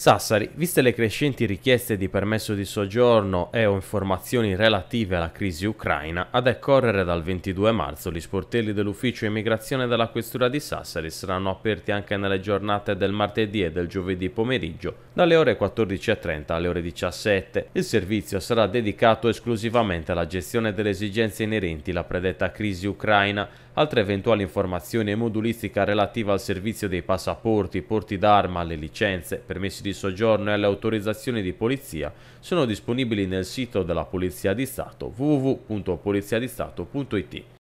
Sassari, viste le crescenti richieste di permesso di soggiorno e o informazioni relative alla crisi ucraina, a decorrere dal 22 marzo gli sportelli dell'ufficio immigrazione della Questura di Sassari saranno aperti anche nelle giornate del martedì e del giovedì pomeriggio, dalle ore 14.30 alle ore 17. Il servizio sarà dedicato esclusivamente alla gestione delle esigenze inerenti alla predetta crisi ucraina, altre eventuali informazioni e modulistica relativa al servizio dei passaporti, porti d'arma, le licenze, permessi di di soggiorno e alle autorizzazioni di polizia sono disponibili nel sito della Polizia di Stato www.poliziadistato.it.